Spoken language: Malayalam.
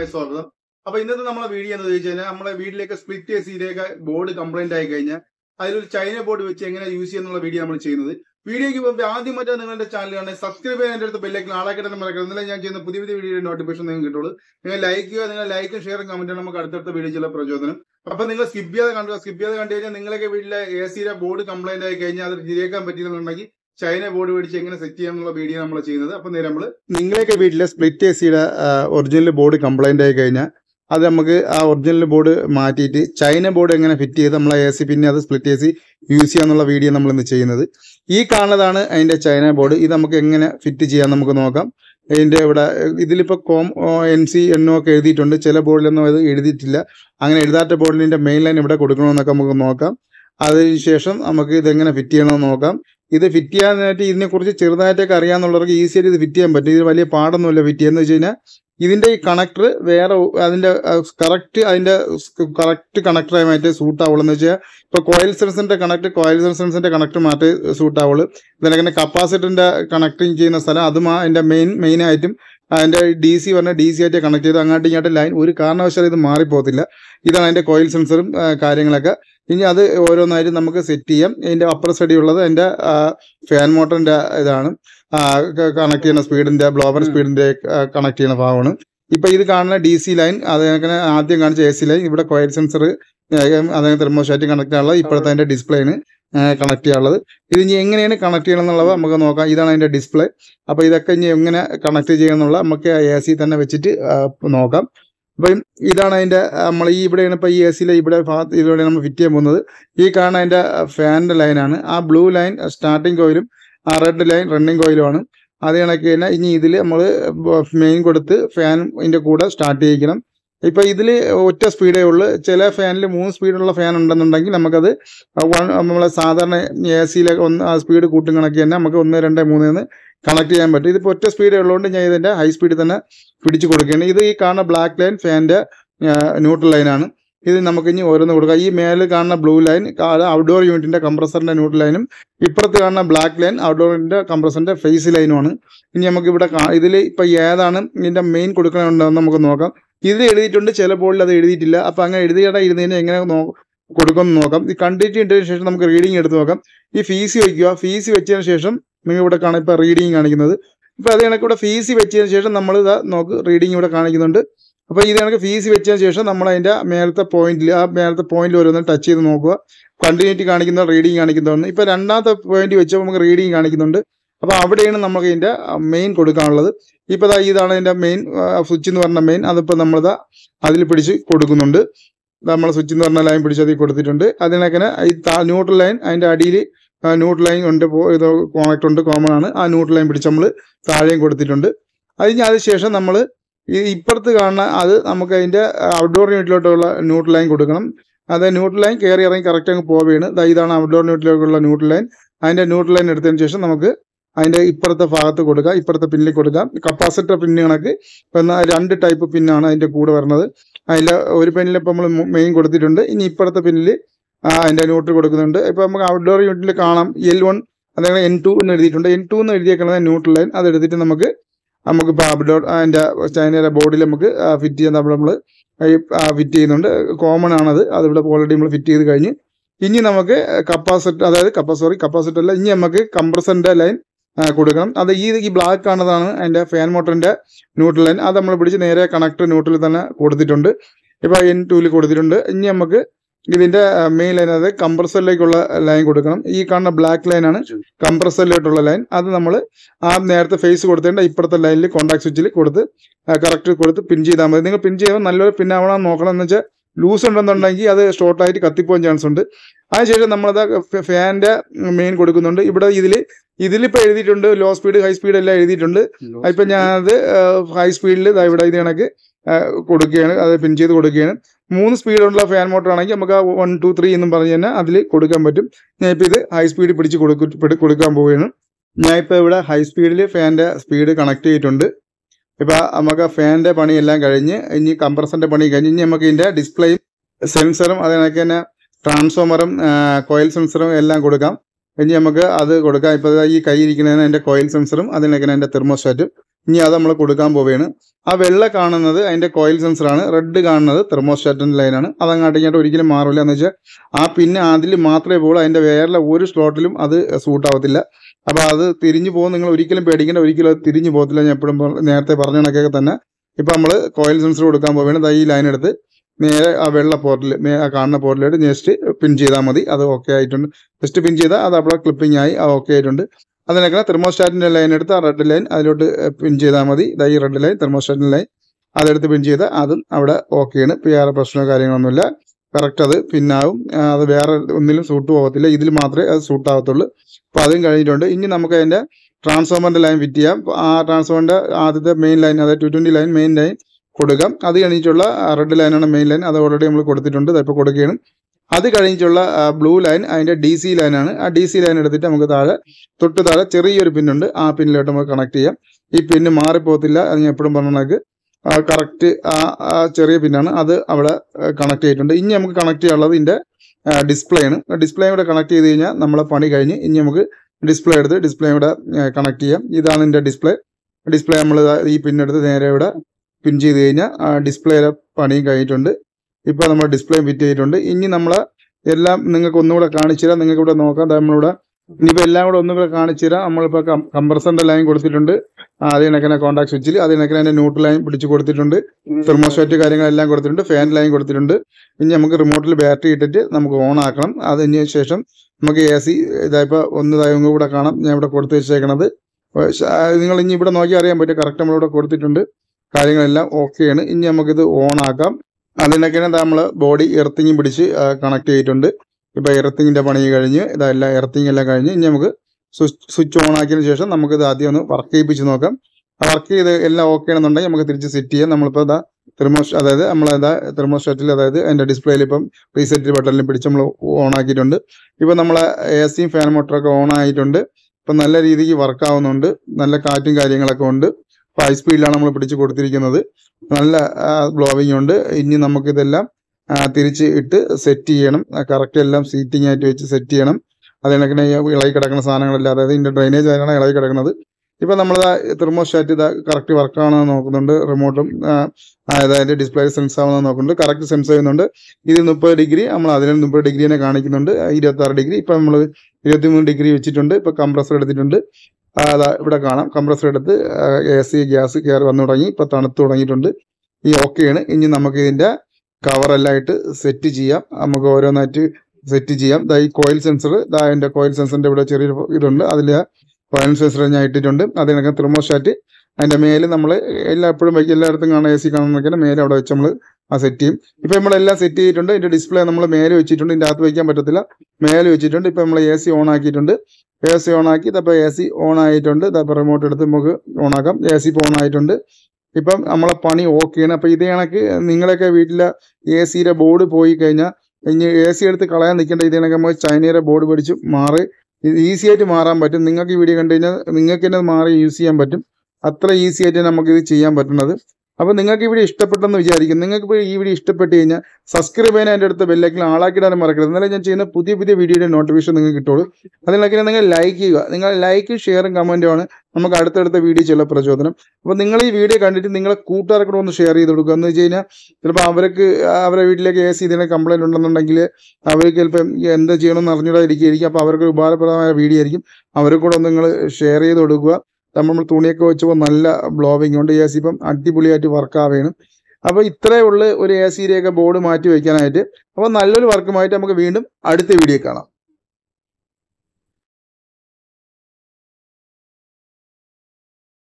ഹൃദ്യമായ സ്വാഗതം അപ്പൊ ഇന്നത്തെ നമ്മളെ വീഡിയോ എന്ന് ചോദിച്ചു കഴിഞ്ഞാൽ നമ്മളെ വീട്ടിലേക്ക് സ്പ്ലിറ്റ് എ സിയിലേക്ക് ബോർഡ് കംപ്ലൈന്റ് ആയി കഴിഞ്ഞാൽ അതിലൊരു ചൈന ബോർഡ് വെച്ച് എങ്ങനെ യൂസ് എന്നുള്ള വീഡിയോ നമ്മൾ ചെയ്യുന്നത് വീഡിയോയ്ക്ക് ആദ്യം മറ്റേ നിങ്ങളുടെ ചാനൽ സബ്സ്ക്രൈബ് ചെയ്യാൻ അടുത്ത അടുത്ത് ബെല്ലേക്ക് ആളാക്കിട്ട് മറക്കരുത് എന്നാലും ഞാൻ ചെയ്യുന്ന പുതിയ പുതിയ വീഡിയോയുടെ നോട്ടിഫിക്കേഷൻ നിങ്ങൾക്ക് കിട്ടുള്ളൂ നിങ്ങൾ ലൈക്ക് ചെയ്യുക നിങ്ങൾ ലൈക്കും ഷെയറും കമന്റാണ് നമുക്ക് അടുത്തടുത്ത വീഡിയോ ചില പ്രചോദനം അപ്പൊ നിങ്ങൾ സ്കിപ്പ് ചെയ്ത് കണ്ടു സ്കിപ്പ് ചെയ്ത് കണ്ടു കഴിഞ്ഞാൽ നിങ്ങളൊക്കെ വീട്ടിലെ എ സിയിലെ ബോർഡ് കംപ്ലൈന്റ് ആയി കഴിഞ്ഞാൽ അത് ശരിയാക്കാൻ പറ്റില്ലെന്നുണ്ടെങ്കിൽ ചൈന ബോർഡ് മേടിച്ച് എങ്ങനെ സെറ്റ് എന്നുള്ള വീഡിയോ നമ്മൾ ചെയ്യുന്നത് അപ്പം നേരെ നമ്മൾ നിങ്ങളെയൊക്കെ വീട്ടിലെ സ്പ്ലിറ്റ് എ സിയുടെ ഒറിജിനൽ ബോർഡ് കംപ്ലയിൻ്റ് ആയി കഴിഞ്ഞാൽ അത് നമുക്ക് ആ ഒറിജിനൽ ബോർഡ് മാറ്റിയിട്ട് ചൈന ബോർഡ് എങ്ങനെ ഫിറ്റ് ചെയ്ത് നമ്മൾ എ സി പിന്നെ അത് സ്പ്ലിറ്റ് എ സി യൂസ് ചെയ്യാന്നുള്ള വീഡിയോ നമ്മൾ ഇന്ന് ചെയ്യുന്നത് ഈ കാണുന്നതാണ് അതിൻ്റെ ചൈന ബോർഡ് ഇത് നമുക്ക് എങ്ങനെ ഫിറ്റ് ചെയ്യാൻ നമുക്ക് നോക്കാം അതിൻ്റെ ഇവിടെ ഇതിലിപ്പോൾ കോം എൻ സി എണ്ണോ ഒക്കെ എഴുതിയിട്ടുണ്ട് ചില ബോർഡിലൊന്നും ഇത് എഴുതിയിട്ടില്ല അങ്ങനെ എഴുതാത്ത ബോർഡിൻ്റെ മെയിൻ ലൈൻ ഇവിടെ കൊടുക്കണമെന്നൊക്കെ നമുക്ക് നോക്കാം അതിനുശേഷം നമുക്ക് ഇതെങ്ങനെ ഫിറ്റ് ചെയ്യണമെന്ന് നോക്കാം ഇത് ഫിറ്റ് ചെയ്യാനായിട്ട് ഇതിനെക്കുറിച്ച് ചെറുതായിട്ടൊക്കെ അറിയാമെന്നുള്ളവർക്ക് ഈസിയായിട്ട് ഇത് ഫിറ്റ് ചെയ്യാൻ പറ്റും ഇതിന് വലിയ പാടൊന്നുമില്ല ഫിറ്റ് ചെയ്യാന്ന് വെച്ച് കഴിഞ്ഞാൽ ഇതിൻ്റെ ഈ കണക്ടർ വേറെ അതിൻ്റെ കറക്റ്റ് അതിൻ്റെ കറക്റ്റ് കണക്ടറായി സൂട്ട് ആവുള്ളൂ എന്ന് വെച്ചാൽ ഇപ്പോൾ കോയിൽ സെൻസറിൻ്റെ കണക്ട് കോയിൽ സെൻസറിൻ്റെ കണക്ട് മാറ്റി സൂട്ട് ആവുള്ളൂ ഇതിനെ തന്നെ കപ്പാസിറ്ററിൻ്റെ കണക്ടിങ് ചെയ്യുന്ന സ്ഥലം അതും അതിൻ്റെ മെയിൻ മെയിനായിട്ടും അതിൻ്റെ ഡി സി പറഞ്ഞാൽ ഡി സി ആയിട്ട് കണക്ട് ചെയ്ത് അങ്ങോട്ടും ഇങ്ങോട്ടും ലൈൻ ഒരു കാരണവശാലും ഇത് മാറിപ്പോകത്തില്ല ഇതാണ് അതിൻ്റെ കോയിൽ സെൻസറും കാര്യങ്ങളൊക്കെ ഇനി അത് ഓരോന്നായിട്ട് നമുക്ക് സെറ്റ് ചെയ്യാം ഇതിൻ്റെ അപ്പർ ഉള്ളത് എൻ്റെ ഫാൻ മോട്ടറിൻ്റെ ഇതാണ് കണക്ട് ചെയ്യുന്ന സ്പീഡിൻ്റെ ബ്ലോവർ സ്പീഡിൻ്റെ കണക്ട് ചെയ്യുന്ന ഭാഗമാണ് ഇപ്പോൾ ഇത് കാണുന്ന ഡി സി ലൈൻ അതേക്കണ ആദ്യം കാണിച്ച എ സി ലൈൻ ഇവിടെ കോയൽ സെൻസർ അതായത് തെർമോസ്റ്റാറ്റ് കണക്ട് ചെയ്യാനുള്ളത് ഇപ്പോഴത്തെ അതിൻ്റെ ഡിസ്പ്ലേന് കണക്ട് ചെയ്യാനുള്ളത് ഇത് ഇനി എങ്ങനെയാണ് കണക്ട് ചെയ്യണം എന്നുള്ളത് നമുക്ക് നോക്കാം ഇതാണ് അതിൻ്റെ ഡിസ്പ്ലേ അപ്പോൾ ഇതൊക്കെ ഇനി എങ്ങനെ കണക്ട് ചെയ്യണമെന്നുള്ള നമുക്ക് എ സി തന്നെ വെച്ചിട്ട് നോക്കാം അപ്പം ഇതാണ് അതിൻ്റെ നമ്മൾ ഈ ഇവിടെയാണ് ഇപ്പോൾ ഈ എ സിയിലെ ഇവിടെ ഭാഗത്ത് ഇതിലൂടെ നമ്മൾ ഫിറ്റ് ചെയ്യാൻ പോകുന്നത് ഈ കാണുന്ന അതിൻ്റെ ഫാനിൻ്റെ ലൈനാണ് ആ ബ്ലൂ ലൈൻ സ്റ്റാർട്ടിംഗ് കോയിലും ആ റെഡ് ലൈൻ റണ്ണിങ് കോയിലുമാണ് അത് കണക്ക് കഴിഞ്ഞാൽ ഇനി ഇതിൽ നമ്മൾ മെയിൻ കൊടുത്ത് ഫാൻ ഇതിൻ്റെ കൂടെ സ്റ്റാർട്ട് ചെയ്യിക്കണം ഇപ്പോൾ ഇതിൽ ഒറ്റ സ്പീഡേ ഉള്ളൂ ചില ഫാനിൽ മൂന്ന് സ്പീഡുള്ള ഫാൻ ഉണ്ടെന്നുണ്ടെങ്കിൽ നമുക്കത് വൺ നമ്മളെ സാധാരണ എ സിയിലൊക്കെ ഒന്ന് സ്പീഡ് കൂട്ടും കണക്ക് തന്നെ നമുക്ക് ഒന്ന് രണ്ട് മൂന്ന് കണക്ട് ചെയ്യാൻ പറ്റും ഇതിപ്പോൾ ഒറ്റ സ്പീഡേ ഉള്ളതുകൊണ്ട് ഞാൻ ഇതിൻ്റെ ഹൈ സ്പീഡിൽ തന്നെ പിടിച്ച് കൊടുക്കുകയാണ് ഇത് ഈ കാണുന്ന ബ്ലാക്ക് ലൈൻ ഫാൻ്റെ ന്യൂട്രൽ ലൈനാണ് ഇത് നമുക്ക് ഇനി ഓരോന്ന് കൊടുക്കാം ഈ മേലിൽ കാണുന്ന ബ്ലൂ ലൈൻ ഔട്ട്ഡോർ യൂണിറ്റിൻ്റെ കംപ്രസറിൻ്റെ ന്യൂട്രൽ ലൈനും ഇപ്പുറത്ത് കാണുന്ന ബ്ലാക്ക് ലൈൻ ഔട്ട്ഡോറിൻ്റെ കംപ്രസറിൻ്റെ ഫേസ് ലൈനുമാണ് ഇനി നമുക്ക് ഇവിടെ ഇതിൽ ഇപ്പോൾ ഏതാണ് ഇതിൻ്റെ മെയിൻ കൊടുക്കണമെന്ന് നമുക്ക് നോക്കാം ഇത് എഴുതിയിട്ടുണ്ട് ചില ബോർഡിൽ അത് എഴുതിയിട്ടില്ല അപ്പോൾ അങ്ങനെ എഴുതിയിടാ ഇരുന്നതിന് എങ്ങനെ കൊടുക്കുമെന്ന് നോക്കാം ഈ ഇട്ടതിന് ശേഷം നമുക്ക് റീഡിങ് എടുത്ത് നോക്കാം ഈ ഫീസ് വയ്ക്കുക ഫീസ് വെച്ചതിന് ശേഷം നിങ്ങൾ ഇവിടെ കാണാം ഇപ്പം റീഡിങ് കാണിക്കുന്നത് ഇപ്പം അത് കണക്ക് ഇവിടെ ഫീസ് വെച്ചതിന് ശേഷം നമ്മൾ ഇതാ നോക്ക് റീഡിങ് ഇവിടെ കാണിക്കുന്നുണ്ട് അപ്പോൾ ഇത് കണക്ക് ഫീസ് വെച്ചതിന് ശേഷം നമ്മൾ അതിൻ്റെ മേലത്തെ പോയിന്റിൽ ആ മേലത്തെ പോയിന്റിൽ ഓരോന്നും ടച്ച് ചെയ്ത് നോക്കുക കണ്ടിന്യൂറ്റി കാണിക്കുന്ന റീഡിങ് കാണിക്കുന്നതാണ് ഇപ്പം രണ്ടാമത്തെ പോയിന്റ് വെച്ചപ്പോൾ നമുക്ക് റീഡിങ് കാണിക്കുന്നുണ്ട് അപ്പോൾ അവിടെയാണ് നമുക്ക് ഇതിൻ്റെ മെയിൻ കൊടുക്കാനുള്ളത് ഇപ്പോൾ ഇതാ ഇതാണ് അതിൻ്റെ മെയിൻ സ്വിച്ച് എന്ന് പറഞ്ഞ മെയിൻ അതിപ്പോൾ നമ്മളിതാ അതിൽ പിടിച്ച് കൊടുക്കുന്നുണ്ട് നമ്മൾ സ്വിച്ച് എന്ന് പറഞ്ഞ ലൈൻ പിടിച്ച് അതിൽ കൊടുത്തിട്ടുണ്ട് അതിനൊക്കെ ഈ ന്യൂട്രൽ ലൈൻ അതിൻ്റെ അടിയിൽ ആ ന്യൂട്ട് ലൈൻ ഉണ്ട് ഇത് കോണാക്ട് ഉണ്ട് കോമൺ ആണ് ആ ന്യൂട്ട് ലൈൻ പിടിച്ച് നമ്മൾ താഴെയും കൊടുത്തിട്ടുണ്ട് അതിന് അതിനുശേഷം നമ്മൾ ഇപ്പുറത്ത് കാണുന്ന അത് നമുക്ക് അതിൻ്റെ ഔട്ട്ഡോർ ന്യൂട്ടിലോട്ടുള്ള ന്യൂട്ട് ലൈൻ കൊടുക്കണം അത് ന്യൂട്ട് ലൈൻ കയറി ഇറങ്ങി കറക്റ്റ് അങ്ങ് പോവുകയാണ് ഇതാണ് ഔട്ട്ഡോർ ന്യൂട്ടിലേക്കുള്ള ന്യൂട്ട് ലൈൻ അതിൻ്റെ ന്യൂട്ട് ലൈൻ എടുത്തതിന് ശേഷം നമുക്ക് അതിൻ്റെ ഇപ്പുറത്തെ ഭാഗത്ത് കൊടുക്കാം ഇപ്പുറത്തെ പിന്നിൽ കൊടുക്കാം കപ്പാസിറ്റർ പിന്ന് കണക്ക് ഇപ്പം രണ്ട് ടൈപ്പ് പിന്നാണ് അതിൻ്റെ കൂടെ വരുന്നത് അതിൻ്റെ ഒരു പിന്നിൽ ഇപ്പം നമ്മൾ മെയിൻ കൊടുത്തിട്ടുണ്ട് ഇനി ഇപ്പുറത്തെ പിന്നിൽ അതിൻ്റെ ന്യൂട്രൽ കൊടുക്കുന്നുണ്ട് ഇപ്പോൾ നമുക്ക് ഔട്ട്ഡോർ യൂണിറ്റിൽ കാണാം എൽ വൺ അതേപോലെ എൻ ടു എന്ന് എഴുതിയിട്ടുണ്ട് എൻ ടു എന്ന് എഴുതിയേക്കുന്നത് ന്യൂട്രൽ ലൈൻ അത് എടുത്തിട്ട് നമുക്ക് ഇപ്പോൾ ഔട്ട്ഡോർ അതിൻ്റെ ചൈനയുടെ ബോഡിയിൽ നമുക്ക് ഫിറ്റ് ചെയ്യാൻ നമ്മൾ ഫിറ്റ് ചെയ്യുന്നുണ്ട് കോമൺ ആണത് അതിവിടെ ഓൾറെഡി നമ്മൾ ഫിറ്റ് ചെയ്ത് കഴിഞ്ഞ് ഇനി നമുക്ക് കപ്പാസിറ്റ് അതായത് കപ്പാ സോറി കപ്പാസിറ്റർ അല്ല ഇനി നമുക്ക് കംപ്രസറിൻ്റെ ലൈൻ കൊടുക്കണം അത് ഈ ഈ ബ്ലാക്ക് കാണുന്നതാണ് അതിൻ്റെ ഫാൻ മോട്ടറിൻ്റെ ന്യൂട്രൽ ലൈൻ അത് നമ്മൾ പിടിച്ച് നേരെ കണക്ടർ ന്യൂട്രലിൽ തന്നെ കൊടുത്തിട്ടുണ്ട് ഇപ്പോൾ എൻ ടൂവിൽ കൊടുത്തിട്ടുണ്ട് ഇനി നമുക്ക് ഇതിന്റെ മെയിൻ ലൈൻ അതായത് കംപ്രസറിലേക്കുള്ള ലൈൻ കൊടുക്കണം ഈ കാണുന്ന ബ്ലാക്ക് ആണ് കംപ്രസറിലോട്ടുള്ള ലൈൻ അത് നമ്മൾ ആ നേരത്തെ ഫേസ് കൊടുത്തേണ്ട ഇപ്പുറത്തെ ലൈനിൽ കോൺടാക്ട് സ്വിച്ചിൽ കൊടുത്ത് കറക്റ്റ് കൊടുത്ത് പിൻ ചെയ്താൽ മതി നിങ്ങൾ പിൻ ചെയ്യുമ്പോൾ നല്ലൊരു പിന്നാവണം നോക്കണം എന്ന് വെച്ചാൽ ലൂസ് ഉണ്ടെന്നുണ്ടെങ്കിൽ അത് ഷോർട്ടായിട്ട് കത്തിപ്പോകാൻ ചാൻസ് ഉണ്ട് അതിനുശേഷം നമ്മളത് ഫാനിൻ്റെ മെയിൻ കൊടുക്കുന്നുണ്ട് ഇവിടെ ഇതിൽ ഇതിലിപ്പോൾ എഴുതിയിട്ടുണ്ട് ലോ സ്പീഡ് ഹൈ സ്പീഡ് എല്ലാം എഴുതിയിട്ടുണ്ട് ഇപ്പം ഞാനത് ഹൈ സ്പീഡിൽ ഇവിടെ ഇത് കണക്ക് കൊടുക്കുകയാണ് അത് പിൻ ചെയ്ത് കൊടുക്കുകയാണ് മൂന്ന് സ്പീഡുള്ള ഫാൻ മോട്ടർ ആണെങ്കിൽ നമുക്ക് ആ വൺ ടു ത്രീ എന്നും പറഞ്ഞു തന്നെ അതിൽ കൊടുക്കാൻ പറ്റും ഞാനിപ്പോൾ ഇത് ഹൈ സ്പീഡ് പിടിച്ച് കൊടുക്ക കൊടുക്കാൻ പോവുകയാണ് ഞാനിപ്പോൾ ഇവിടെ ഹൈ സ്പീഡിൽ ഫാൻ്റെ സ്പീഡ് കണക്ട് ചെയ്തിട്ടുണ്ട് ഇപ്പോൾ നമുക്ക് ഫാൻ്റെ പണിയെല്ലാം കഴിഞ്ഞ് ഇനി കംപ്രസറിൻ്റെ പണി കഴിഞ്ഞ് ഇനി നമുക്ക് ഇതിൻ്റെ ഡിസ്പ്ലേയും സെൻസറും അതിനൊക്കെ തന്നെ ട്രാൻസ്ഫോമറും കോയിൽ സെൻസറും എല്ലാം കൊടുക്കാം ഇനി നമുക്ക് അത് കൊടുക്കാം ഇപ്പോൾ ഈ കൈ ഇരിക്കുന്നതിന് എൻ്റെ കോയിൽ സെൻസറും അതിനൊക്കെ എൻ്റെ തെർമോസ്റ്റാറ്റും ഇനി അത് നമ്മൾ കൊടുക്കാൻ പോവുകയാണ് ആ വെള്ള കാണുന്നത് അതിൻ്റെ കോയിൽ സെൻസറാണ് റെഡ് കാണുന്നത് തെർമോസ്റ്റാറ്റിൻ്റെ ലൈനാണ് അതങ്ങാട്ട് ഇങ്ങോട്ട് ഒരിക്കലും മാറില്ല എന്ന് വെച്ചാൽ ആ പിന്നെ അതിൽ മാത്രമേ പോകുള്ളൂ അതിൻ്റെ വേറെ ഒരു സ്ലോട്ടിലും അത് സൂട്ടാവത്തില്ല അപ്പോൾ അത് തിരിഞ്ഞു പോകും നിങ്ങൾ ഒരിക്കലും പേടിക്കേണ്ട ഒരിക്കലും അത് തിരിഞ്ഞു പോകത്തില്ല ഞാൻ എപ്പോഴും നേരത്തെ പറഞ്ഞ കണക്കൊക്കെ തന്നെ ഇപ്പം നമ്മൾ കോയിൽ സെൻസർ കൊടുക്കാൻ പോവുകയാണ് ഈ ലൈൻ എടുത്ത് നേരെ ആ വെള്ള പോർട്ടിൽ ആ കാണുന്ന പോർട്ടിലായിട്ട് ജസ്റ്റ് പിൻ ചെയ്താൽ മതി അത് ഓക്കെ ആയിട്ടുണ്ട് ജസ്റ്റ് പിൻ ചെയ്താൽ അത് അവിടെ ക്ലിപ്പിംഗ് ആയി അത് ഓക്കെ ആയിട്ടുണ്ട് അതിനേക്കാൾ തെർമോസ്റ്റാറ്റിൻ്റെ ലൈൻ എടുത്ത് ആ റെഡ് ലൈൻ അതിലോട്ട് പിൻ ചെയ്താൽ മതി ഇതാ ഈ റെഡ് ലൈൻ തെർമോസ്റ്റാറ്റിൻ്റെ ലൈൻ അതെടുത്ത് പിൻ ചെയ്ത് അതും അവിടെ ഓക്കെയാണ് വേറെ പ്രശ്നമോ കാര്യങ്ങളൊന്നുമില്ല കറക്റ്റ് അത് പിന്നാവും അത് വേറെ ഒന്നിലും സൂട്ട് പോകത്തില്ല ഇതിൽ മാത്രമേ അത് സൂട്ട് ആകത്തുള്ളൂ അപ്പോൾ അതും കഴിഞ്ഞിട്ടുണ്ട് ഇനി നമുക്ക് അതിൻ്റെ ട്രാൻസ്ഫോമറിൻ്റെ ലൈൻ ഫിറ്റ് ചെയ്യാം ആ ട്രാൻസ്ഫോമറിൻ്റെ ആദ്യത്തെ മെയിൻ ലൈൻ അതായത് two twenty line main line കൊടുക്കാം അത് കഴിഞ്ഞിട്ടുള്ള റെഡ് ലൈനാണ് മെയിൻ ലൈൻ അത് ഓൾറെഡി നമ്മൾ കൊടുത്തിട്ടുണ്ട് അതിപ്പോൾ കൊടുക്കുകയാണ് അത് കഴിഞ്ഞിട്ടുള്ള ബ്ലൂ ലൈൻ അതിൻ്റെ ഡി സി ലൈനാണ് ആ ഡി സി ലൈൻ എടുത്തിട്ട് നമുക്ക് താഴെ തൊട്ട് താഴെ ചെറിയൊരു പിന്നുണ്ട് ആ പിന്നിലോട്ട് നമുക്ക് കണക്ട് ചെയ്യാം ഈ പിന്ന് മാറിപ്പോകത്തില്ല അത് ഞാൻ എപ്പോഴും പറഞ്ഞത് കറക്റ്റ് ആ ചെറിയ പിന്നാണ് അത് അവിടെ കണക്ട് ചെയ്തിട്ടുണ്ട് ഇനി നമുക്ക് കണക്ട് ചെയ്യാനുള്ളത് ഇതിൻ്റെ ഡിസ്പ്ലേ ആണ് ഡിസ്പ്ലേ ഇവിടെ കണക്ട് ചെയ്ത് കഴിഞ്ഞാൽ നമ്മളെ പണി കഴിഞ്ഞ് ഇനി നമുക്ക് ഡിസ്പ്ലേ എടുത്ത് ഡിസ്പ്ലേ ഇവിടെ കണക്ട് ചെയ്യാം ഇതാണ് ഇതിൻ്റെ ഡിസ്പ്ലേ ഡിസ്പ്ലേ നമ്മൾ ഈ പിന്നെടുത്ത് നേരെ ഇവിടെ പിൻ ചെയ്ത് കഴിഞ്ഞാൽ ഡിസ്പ്ലേയിലെ പണിയും കഴിഞ്ഞിട്ടുണ്ട് ഇപ്പോൾ നമ്മൾ ഡിസ്പ്ലേ ഫിറ്റ് ചെയ്തിട്ടുണ്ട് ഇനി നമ്മൾ എല്ലാം നിങ്ങൾക്ക് ഒന്നുകൂടെ കാണിച്ചു തരാം നിങ്ങൾക്ക് ഇവിടെ നോക്കാം നമ്മളിവിടെ ഇനിയിപ്പോൾ എല്ലാം കൂടെ ഒന്നുകൂടെ കാണിച്ചു തരാം നമ്മളിപ്പോൾ കമ്പ്രസറിൻ്റെ ലൈൻ കൊടുത്തിട്ടുണ്ട് അതേ കണക്കിനെ കോൺടാക്ട് സ്വിച്ചിൽ അതേ അതിൻ്റെ ന്യൂട്രൽ ലൈൻ പിടിച്ച് കൊടുത്തിട്ടുണ്ട് തെർമോസ്റ്റാറ്റ് കാര്യങ്ങളെല്ലാം കൊടുത്തിട്ടുണ്ട് ഫാൻ ലൈൻ കൊടുത്തിട്ടുണ്ട് ഇനി നമുക്ക് റിമോട്ടിൽ ബാറ്ററി ഇട്ടിട്ട് നമുക്ക് ഓൺ ആക്കണം അതിന് ശേഷം നമുക്ക് എ സി ഇതായപ്പോൾ ഒന്ന് ഇതായും കൂടെ കാണാം ഞാൻ ഇവിടെ കൊടുത്തു വെച്ചേക്കണത് നിങ്ങൾ ഇനി ഇവിടെ നോക്കി അറിയാൻ പറ്റും കറക്റ്റ് നമ്മളിവിടെ കൊടുത്തിട്ടുണ്ട് കാര്യങ്ങളെല്ലാം ഓക്കെയാണ് ഇനി നമുക്കിത് ഓൺ ആക്കാം അതിനൊക്കെ നമ്മൾ ബോഡി എർത്തിങ് പിടിച്ച് കണക്ട് ചെയ്തിട്ടുണ്ട് ഇപ്പോൾ എർത്തിങ്ങിൻ്റെ പണി കഴിഞ്ഞ് ഇതെല്ലാം എർത്തിങ് എല്ലാം കഴിഞ്ഞ് ഇനി നമുക്ക് സ്വിച്ച് ഓൺ ആക്കിയതിന് ശേഷം നമുക്ക് ഇത് ആദ്യം ഒന്ന് വർക്ക് ചെയ്യിപ്പിച്ച് നോക്കാം വർക്ക് ചെയ്ത് എല്ലാം ഓക്കെ ആണെന്നുണ്ടെങ്കിൽ നമുക്ക് തിരിച്ച് സെറ്റ് ചെയ്യാം നമ്മളിപ്പോൾ ഇതാ തെർമോ അതായത് നമ്മളതാ തെർമോസ്റ്റാറ്റിൽ അതായത് അതിൻ്റെ ഡിസ്പ്ലേയിൽ ഇപ്പം റീസെറ്റ് ബട്ടണിൽ പിടിച്ച് നമ്മൾ ഓൺ ആക്കിയിട്ടുണ്ട് ഇപ്പം നമ്മളെ എ സിയും ഫാൻ മോട്ടറൊക്കെ ഓൺ ആയിട്ടുണ്ട് ഇപ്പം നല്ല രീതിക്ക് വർക്ക് ആവുന്നുണ്ട് നല്ല കാറ്റും കാര്യങ്ങളൊക്കെ ഉണ്ട് ഹൈ സ്പീഡിലാണ് നമ്മൾ പിടിച്ച് കൊടുത്തിരിക്കുന്നത് നല്ല ബ്ലോവിംഗ് ഉണ്ട് ഇനി നമുക്കിതെല്ലാം തിരിച്ച് ഇട്ട് സെറ്റ് ചെയ്യണം കറക്റ്റ് എല്ലാം സീറ്റിംഗ് ആയിട്ട് വെച്ച് സെറ്റ് ചെയ്യണം അതിനൊക്കെ ഇളകി കിടക്കുന്ന സാധനങ്ങളെല്ലാം അതായത് ഇതിൻ്റെ ഡ്രൈനേജ് അതിനാണ് ഇളകി കിടക്കുന്നത് ഇപ്പം നമ്മൾ തെർമോസ്റ്റാറ്റ് ഇത് കറക്റ്റ് ആണോ നോക്കുന്നുണ്ട് റിമോട്ടും അതായത് ഡിസ്പ്ലേ സെൻസ് ആവുന്നതെന്ന് നോക്കുന്നുണ്ട് കറക്റ്റ് സെൻസ് ചെയ്യുന്നുണ്ട് ഇത് മുപ്പത് ഡിഗ്രി നമ്മൾ അതിന് മുപ്പത് ഡിഗ്രി തന്നെ കാണിക്കുന്നുണ്ട് ഇരുപത്താറ് ഡിഗ്രി ഇപ്പം നമ്മൾ ഇരുപത്തിമൂന്ന് ഡിഗ്രി വെച്ചിട്ടുണ്ട് ഇപ്പം കംപ്രസർ എടുത്തിട്ടുണ്ട് ഇവിടെ കാണാം കംപ്രസർ എടുത്ത് എ സി ഗ്യാസ് കയറി വന്നു തുടങ്ങി ഇപ്പോൾ തണുത്ത് തുടങ്ങിയിട്ടുണ്ട് ഈ ഓക്കെയാണ് ഇനി നമുക്ക് ഇതിൻ്റെ ആയിട്ട് സെറ്റ് ചെയ്യാം നമുക്ക് ഓരോന്നായിട്ട് സെറ്റ് ചെയ്യാം ഈ കോയിൽ സെൻസർ ദാ എൻ്റെ കോയിൽ സെൻസറിൻ്റെ ഇവിടെ ചെറിയൊരു ഇതുണ്ട് അതിൽ കോയിൽ സെൻസർ ഞാൻ ഇട്ടിട്ടുണ്ട് അതിനൊക്കെ തെർമോസ്റ്റാറ്റ് അതിൻ്റെ മേലെ നമ്മൾ എല്ലായ്പ്പോഴും വയ്ക്കും എല്ലായിടത്തും കാണാൻ എ സി കാണുന്നൊക്കെ മേലെ അവിടെ വെച്ച് നമ്മൾ ആ സെറ്റ് ചെയ്യും ഇപ്പം നമ്മളെല്ലാം സെറ്റ് ചെയ്തിട്ടുണ്ട് ഇതിൻ്റെ ഡിസ്പ്ലേ നമ്മൾ മേലെ വെച്ചിട്ടുണ്ട് ഇതിൻ്റെ അകത്ത് വയ്ക്കാൻ പറ്റത്തില്ല മേലെ വെച്ചിട്ടുണ്ട് ഇപ്പം നമ്മൾ എ സി ഓൺ ആക്കിയിട്ടുണ്ട് എ സി ഓൺ ആക്കി ഇതപ്പോൾ എ സി ഓൺ ആയിട്ടുണ്ട് ഇതപ്പോൾ റിമോട്ട് എടുത്ത് നമുക്ക് ഓൺ ആക്കാം എ സി ഇപ്പോൾ ഓൺ ആയിട്ടുണ്ട് ഇപ്പം നമ്മളെ പണി ഓക്കെയാണ് അപ്പോൾ ഇതേ കണക്ക് നിങ്ങളൊക്കെ വീട്ടിലെ എ സിയുടെ ബോർഡ് പോയി കഴിഞ്ഞാൽ ഇനി എ സി എടുത്ത് കളയാൻ നിൽക്കേണ്ട ഇതേ കണക്ക് നമ്മൾ ചൈനയുടെ ബോർഡ് പിടിച്ച് മാറി ഈസി ആയിട്ട് മാറാൻ പറ്റും നിങ്ങൾക്ക് ഈ വീഡിയോ കണ്ടു കഴിഞ്ഞാൽ നിങ്ങൾക്ക് തന്നെ മാറി യൂസ് ചെയ്യാൻ പറ്റും അത്ര ഈസി ആയിട്ട് നമുക്കിത് ചെയ്യാൻ പറ്റുന്നത് അപ്പോൾ നിങ്ങൾക്ക് ഈ വീഡിയോ ഇഷ്ടപ്പെട്ടെന്ന് വിചാരിക്കും നിങ്ങൾക്ക് ഇപ്പോൾ ഈ വീഡിയോ ഇഷ്ടപ്പെട്ട് കഴിഞ്ഞാൽ സബ്സ്ക്രൈബ് ചെയ്യാൻ എൻ്റെ അടുത്ത് ബെല്ലൈക്കിൽ ആളാക്കിടാൻ മറക്കരുത് എന്നാലും ഞാൻ ചെയ്യുന്ന പുതിയ പുതിയ വീഡിയോയുടെ നോട്ടിഫിക്കേഷൻ നിങ്ങൾക്ക് കിട്ടുള്ളൂ അതിനൊക്കെ നിങ്ങൾ ലൈക്ക് ചെയ്യുക നിങ്ങൾ ലൈക്ക് ഷെയറും കമൻറ്റുമാണ് നമുക്ക് അടുത്തടുത്ത വീഡിയോ ചെയ്യാൻ പ്രചോദനം അപ്പോൾ നിങ്ങൾ ഈ വീഡിയോ കണ്ടിട്ട് നിങ്ങളെ കൂട്ടുകാരെ ഒന്ന് ഷെയർ ചെയ്ത് കൊടുക്കുക എന്ന് വെച്ച് കഴിഞ്ഞാൽ ചിലപ്പോൾ അവർക്ക് അവരുടെ വീട്ടിലേക്ക് എ സി ഇതിനെ കംപ്ലൈൻറ്റ് ഉണ്ടെന്നുണ്ടെങ്കിൽ അവർക്ക് ചിലപ്പോൾ എന്താ ചെയ്യണമെന്ന് അറിഞ്ഞിടാതിരിക്കുകയായിരിക്കും അപ്പോൾ അവർക്ക് ഉപകാരപ്രദമായ വീഡിയോ ആയിരിക്കും അവരെ കൂടെ ഒന്ന് നിങ്ങൾ ഷെയർ ചെയ്ത് കൊടുക്കുക നമ്മൾ തുണിയൊക്കെ വെച്ചപ്പോൾ നല്ല ബ്ലോവിങ് ഉണ്ട് എ സി ഇപ്പം അടിപൊളിയായിട്ട് വർക്കാവുകയാണ് അപ്പോൾ ഇത്രയുള്ള ഒരു എ സിയുടെയൊക്കെ ബോർഡ് മാറ്റി വയ്ക്കാനായിട്ട് അപ്പോൾ നല്ലൊരു വർക്കുമായിട്ട് നമുക്ക് വീണ്ടും അടുത്ത വീഡിയോ കാണാം